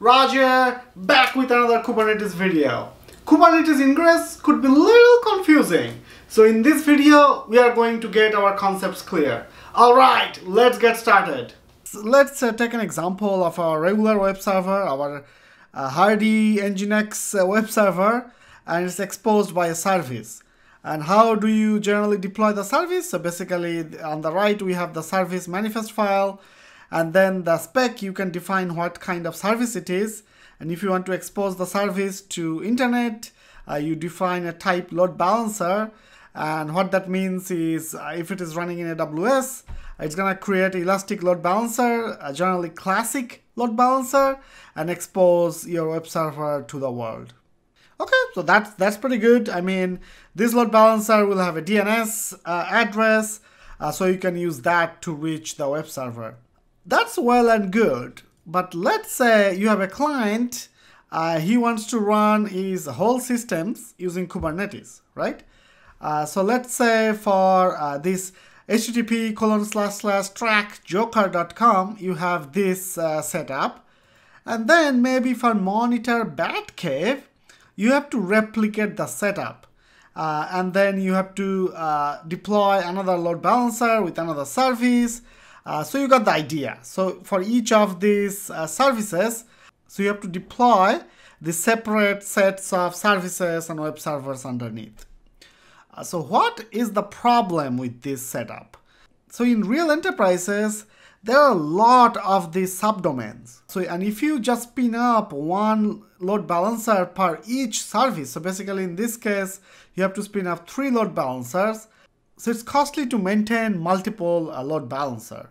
Roger, back with another Kubernetes video. Kubernetes ingress could be a little confusing. So in this video, we are going to get our concepts clear. Alright, let's get started. So let's uh, take an example of our regular web server, our uh, Hardy Nginx uh, web server, and it's exposed by a service. And how do you generally deploy the service? So basically on the right, we have the service manifest file, and then the spec, you can define what kind of service it is. And if you want to expose the service to internet, uh, you define a type load balancer. And what that means is uh, if it is running in AWS, it's gonna create elastic load balancer, a generally classic load balancer, and expose your web server to the world. Okay, so that's that's pretty good. I mean, this load balancer will have a DNS uh, address, uh, so you can use that to reach the web server. That's well and good, but let's say you have a client, uh, he wants to run his whole systems using Kubernetes, right? Uh, so let's say for uh, this http colon slash slash track joker.com, you have this uh, setup. And then maybe for monitor Batcave, you have to replicate the setup. Uh, and then you have to uh, deploy another load balancer with another service uh, so you got the idea. So for each of these uh, services, so you have to deploy the separate sets of services and web servers underneath. Uh, so what is the problem with this setup? So in real enterprises, there are a lot of these subdomains. So, and if you just spin up one load balancer per each service, so basically in this case, you have to spin up three load balancers so it's costly to maintain multiple uh, load balancer.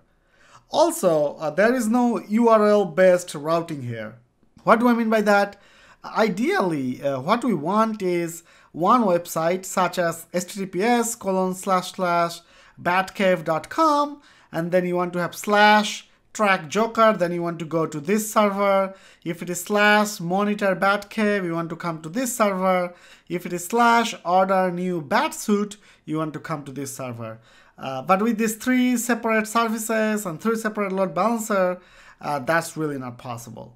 Also, uh, there is no URL-based routing here. What do I mean by that? Ideally, uh, what we want is one website such as https colon slash slash batcave.com and then you want to have slash track joker, then you want to go to this server. If it is slash monitor batcave, you want to come to this server. If it is slash order new batsuit, you want to come to this server. Uh, but with these three separate services and three separate load balancer, uh, that's really not possible.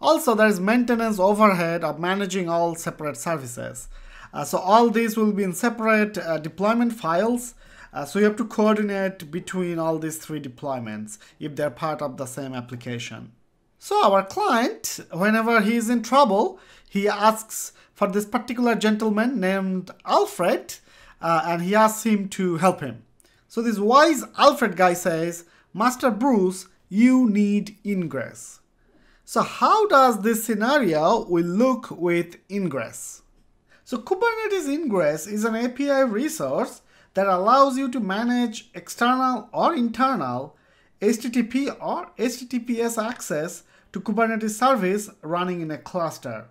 Also, there is maintenance overhead of managing all separate services. Uh, so all these will be in separate uh, deployment files uh, so you have to coordinate between all these three deployments if they're part of the same application. So our client, whenever he is in trouble, he asks for this particular gentleman named Alfred, uh, and he asks him to help him. So this wise Alfred guy says, Master Bruce, you need ingress. So how does this scenario will look with ingress? So Kubernetes ingress is an API resource that allows you to manage external or internal HTTP or HTTPS access to Kubernetes service running in a cluster.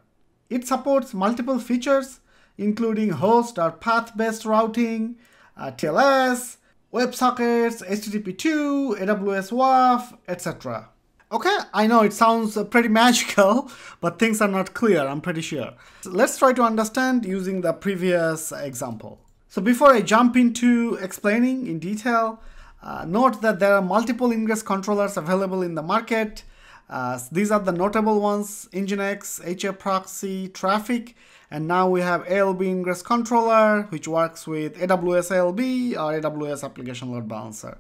It supports multiple features, including host or path-based routing, uh, TLS, WebSockets, HTTP2, AWS WAF, etc. Okay, I know it sounds uh, pretty magical, but things are not clear, I'm pretty sure. So let's try to understand using the previous example. So before I jump into explaining in detail, uh, note that there are multiple ingress controllers available in the market. Uh, these are the notable ones, Nginx, HAProxy, Traffic, and now we have ALB ingress controller, which works with AWS ALB or AWS application load balancer.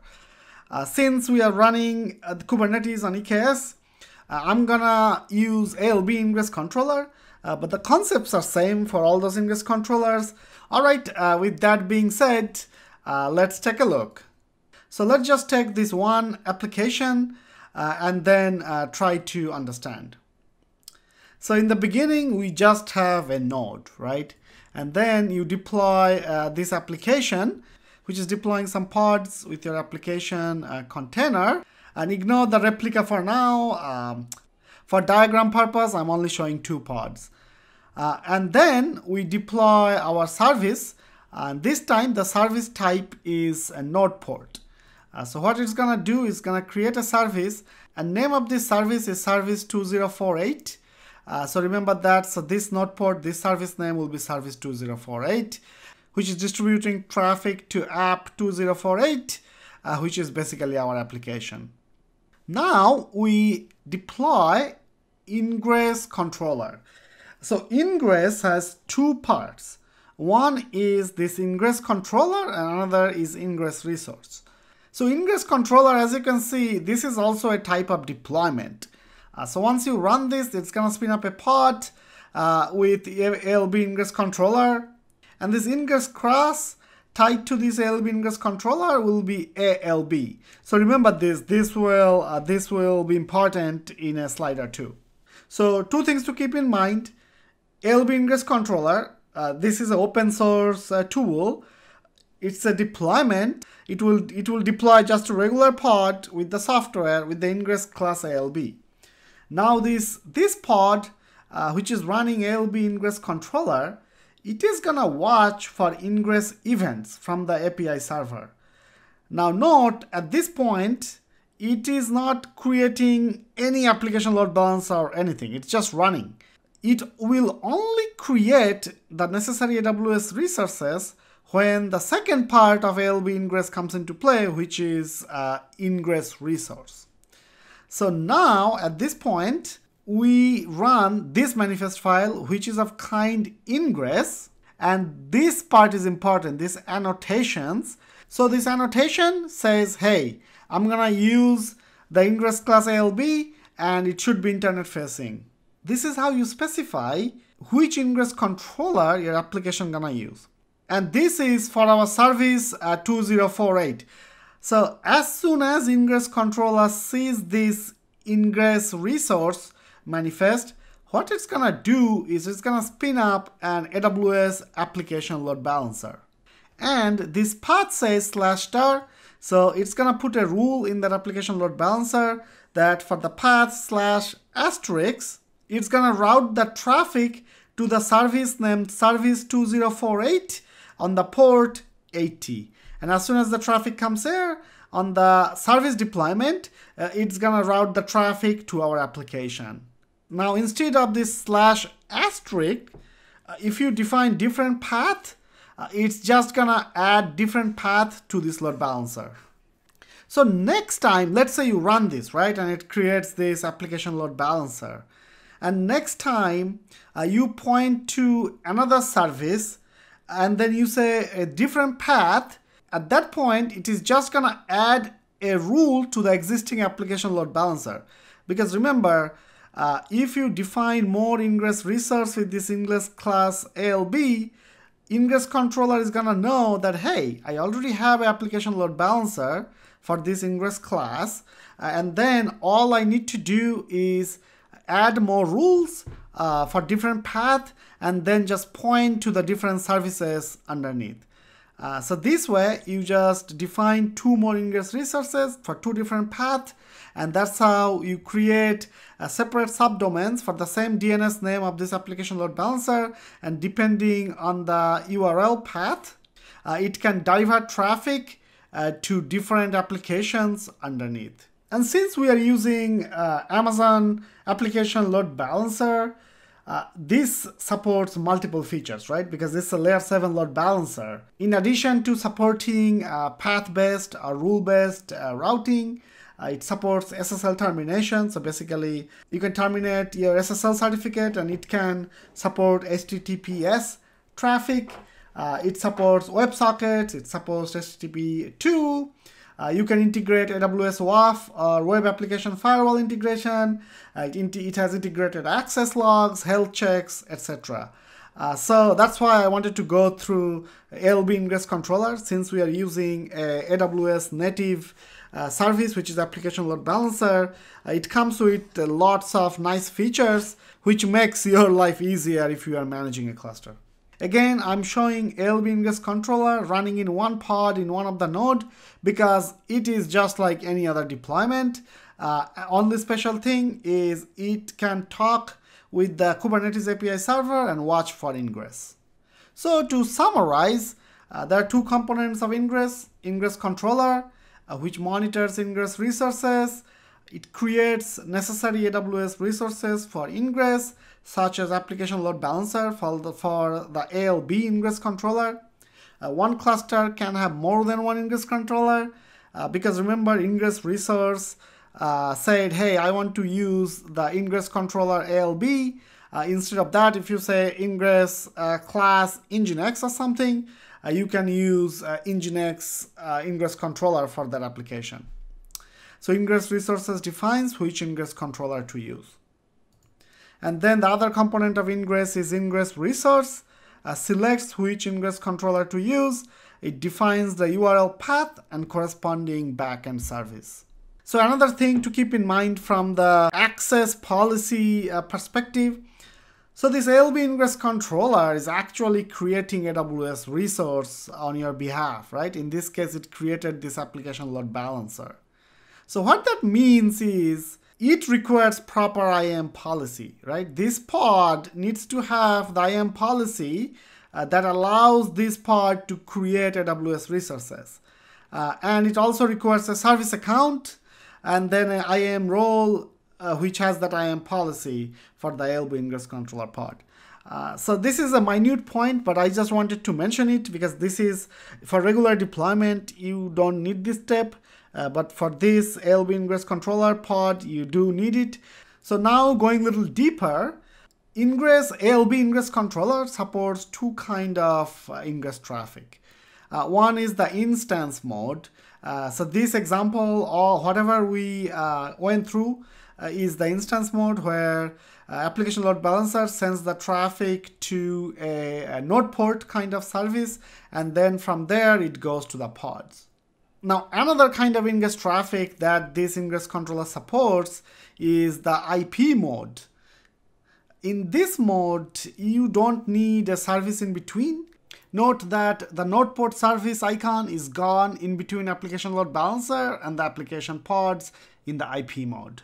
Uh, since we are running uh, Kubernetes on EKS, uh, I'm gonna use ALB ingress controller, uh, but the concepts are same for all those ingress controllers. All right, uh, with that being said, uh, let's take a look. So let's just take this one application uh, and then uh, try to understand. So in the beginning, we just have a node, right? And then you deploy uh, this application, which is deploying some pods with your application uh, container. And ignore the replica for now. Um, for diagram purpose, I'm only showing two pods. Uh, and then we deploy our service and this time the service type is a node port. Uh, so what it's gonna do is gonna create a service and name of this service is service 2048. Uh, so remember that, so this node port, this service name will be service 2048, which is distributing traffic to app 2048, uh, which is basically our application. Now we deploy ingress controller. So ingress has two parts. One is this ingress controller and another is ingress resource. So ingress controller, as you can see, this is also a type of deployment. Uh, so once you run this, it's gonna spin up a pod uh, with ALB ingress controller. And this ingress class tied to this ALB ingress controller will be ALB. So remember this, this will, uh, this will be important in a slide or two. So two things to keep in mind. ALB Ingress Controller, uh, this is an open source uh, tool. It's a deployment. It will, it will deploy just a regular pod with the software with the ingress class ALB. Now this, this pod, uh, which is running ALB ingress controller, it is gonna watch for ingress events from the API server. Now note at this point, it is not creating any application load balancer or anything. It's just running it will only create the necessary AWS resources when the second part of ALB ingress comes into play, which is uh, ingress resource. So now at this point, we run this manifest file, which is of kind ingress. And this part is important, this annotations. So this annotation says, hey, I'm gonna use the ingress class ALB and it should be internet facing. This is how you specify which ingress controller your application gonna use. And this is for our service uh, 2048. So as soon as ingress controller sees this ingress resource manifest, what it's gonna do is it's gonna spin up an AWS application load balancer. And this path says slash star, so it's gonna put a rule in that application load balancer that for the path slash asterisk, it's gonna route the traffic to the service named service 2048 on the port 80. And as soon as the traffic comes here, on the service deployment, uh, it's gonna route the traffic to our application. Now, instead of this slash asterisk, uh, if you define different path, uh, it's just gonna add different path to this load balancer. So next time, let's say you run this, right? And it creates this application load balancer and next time uh, you point to another service and then you say a different path at that point it is just gonna add a rule to the existing application load balancer because remember uh, if you define more ingress resource with this ingress class ALB ingress controller is gonna know that hey I already have an application load balancer for this ingress class and then all I need to do is add more rules uh, for different path and then just point to the different services underneath. Uh, so this way you just define two more ingress resources for two different path and that's how you create uh, separate subdomains for the same DNS name of this application load balancer and depending on the URL path uh, it can divert traffic uh, to different applications underneath. And since we are using uh, Amazon Application Load Balancer, uh, this supports multiple features, right? Because this is a layer 7 load balancer. In addition to supporting uh, path-based or rule-based uh, routing, uh, it supports SSL termination. So basically, you can terminate your SSL certificate and it can support HTTPS traffic. Uh, it supports WebSockets, it supports HTTP 2, uh, you can integrate AWS WAF or uh, Web Application Firewall integration. Uh, it, it, has integrated access logs, health checks, etc. Uh, so that's why I wanted to go through LB ingress controller since we are using uh, AWS native uh, service, which is application load balancer. it comes with lots of nice features, which makes your life easier if you are managing a cluster. Again, I'm showing LBMGS controller running in one pod in one of the node because it is just like any other deployment. Uh, only special thing is it can talk with the Kubernetes API server and watch for ingress. So to summarize, uh, there are two components of ingress, ingress controller, uh, which monitors ingress resources, it creates necessary AWS resources for ingress, such as application load balancer for the, for the ALB ingress controller. Uh, one cluster can have more than one ingress controller uh, because remember ingress resource uh, said, hey, I want to use the ingress controller ALB. Uh, instead of that, if you say ingress uh, class nginx or something, uh, you can use nginx ingress controller for that application. So ingress resources defines which ingress controller to use. And then the other component of ingress is ingress resource, uh, selects which ingress controller to use, it defines the URL path and corresponding backend service. So another thing to keep in mind from the access policy uh, perspective, so this ALB ingress controller is actually creating AWS resource on your behalf, right? In this case, it created this application load balancer. So what that means is it requires proper IAM policy, right? This pod needs to have the IAM policy uh, that allows this pod to create AWS resources. Uh, and it also requires a service account and then an IAM role, uh, which has that IAM policy for the ALB ingress controller pod. Uh, so this is a minute point, but I just wanted to mention it because this is for regular deployment, you don't need this step. Uh, but for this ALB ingress controller pod, you do need it. So now going a little deeper, ingress ALB ingress controller supports two kind of uh, ingress traffic. Uh, one is the instance mode. Uh, so this example or whatever we uh, went through uh, is the instance mode where application load balancer sends the traffic to a, a node port kind of service and then from there it goes to the pods. Now, another kind of ingress traffic that this ingress controller supports is the IP mode. In this mode, you don't need a service in between. Note that the node port service icon is gone in between application load balancer and the application pods in the IP mode.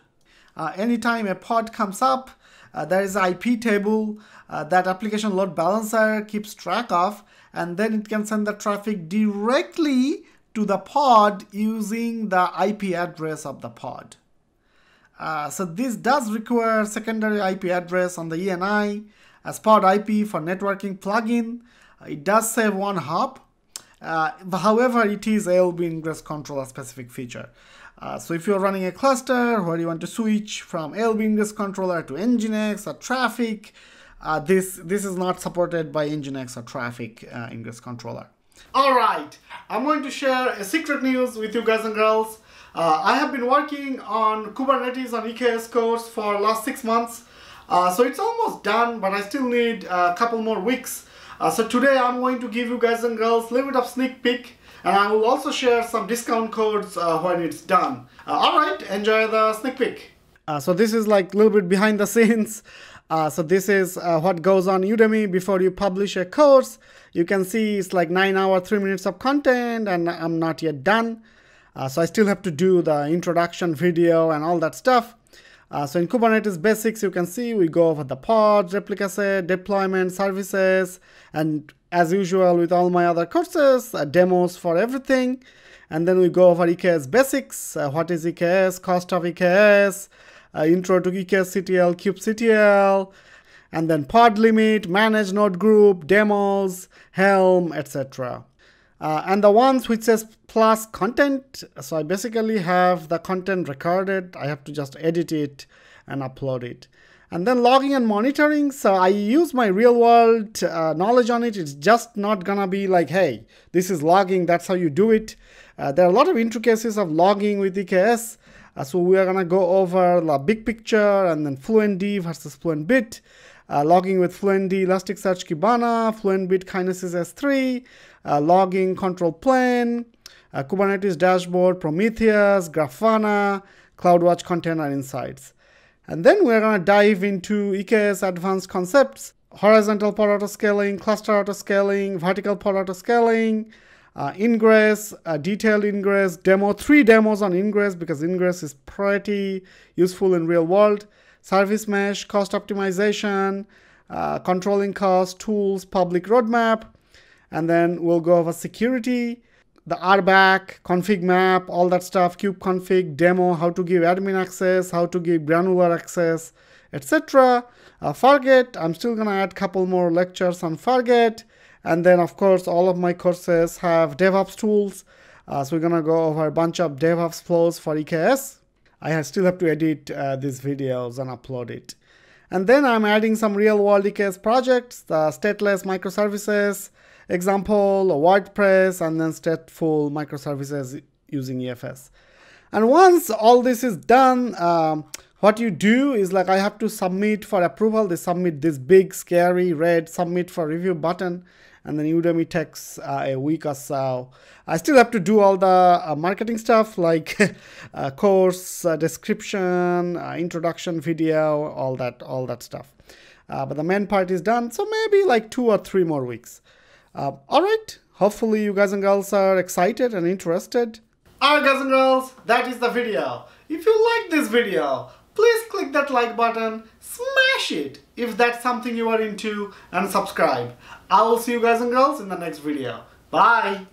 Uh, anytime a pod comes up, uh, there is an IP table uh, that application load balancer keeps track of, and then it can send the traffic directly to the pod using the IP address of the pod. Uh, so this does require secondary IP address on the ENI as pod IP for networking plugin. Uh, it does save one hop. Uh, however, it is ALB ingress controller specific feature. Uh, so if you're running a cluster where you want to switch from ALB ingress controller to Nginx or traffic, uh, this, this is not supported by Nginx or traffic uh, ingress controller. Alright, I'm going to share a secret news with you guys and girls. Uh, I have been working on Kubernetes on EKS course for last six months. Uh, so it's almost done, but I still need a couple more weeks. Uh, so today I'm going to give you guys and girls a little bit of sneak peek and I will also share some discount codes uh, when it's done. Uh, Alright, enjoy the sneak peek. Uh, so this is like a little bit behind the scenes. Uh, so this is uh, what goes on Udemy before you publish a course. You can see it's like nine hour, three minutes of content and I'm not yet done. Uh, so I still have to do the introduction video and all that stuff. Uh, so in Kubernetes basics, you can see we go over the pods, replica set, deployment, services, and as usual with all my other courses, uh, demos for everything. And then we go over EKS basics, uh, what is EKS, cost of EKS, uh, intro to ekctl kubectl and then pod limit manage node group demos helm etc uh, and the ones which says plus content so i basically have the content recorded i have to just edit it and upload it and then logging and monitoring so i use my real world uh, knowledge on it it's just not gonna be like hey this is logging that's how you do it uh, there are a lot of intricacies of logging with eks uh, so we are gonna go over the big picture and then FluentD versus FluentBit, uh, logging with FluentD Elasticsearch Kibana, FluentBit Kinesis S3, uh, logging control plane, uh, Kubernetes dashboard, Prometheus, Grafana, CloudWatch container insights. And then we're gonna dive into EKS advanced concepts, horizontal pod auto scaling, cluster auto scaling, vertical pod auto scaling, uh, Ingress, uh, detailed Ingress demo, three demos on Ingress because Ingress is pretty useful in real world. Service mesh, cost optimization, uh, controlling cost, tools, public roadmap, and then we'll go over security, the RBAC, config map, all that stuff, kube config, demo, how to give admin access, how to give granular access, etc. Uh, Fargate, I'm still gonna add couple more lectures on Fargate. And then of course, all of my courses have DevOps tools. Uh, so we're gonna go over a bunch of DevOps flows for EKS. I still have to edit uh, these videos and upload it. And then I'm adding some real world EKS projects, the stateless microservices, example, WordPress, and then stateful microservices using EFS. And once all this is done, um, what you do is like I have to submit for approval. They submit this big, scary red submit for review button and then Udemy takes uh, a week or so. I still have to do all the uh, marketing stuff like uh, course uh, description, uh, introduction video, all that, all that stuff. but the main part is done, so maybe like two or three more weeks. all right, hopefully you guys and girls are excited and interested. Alright guys and girls, that is the video. If you like this video, please click that like button, smash it if that's something you are into and subscribe. I will see you guys and girls in the next video. Bye!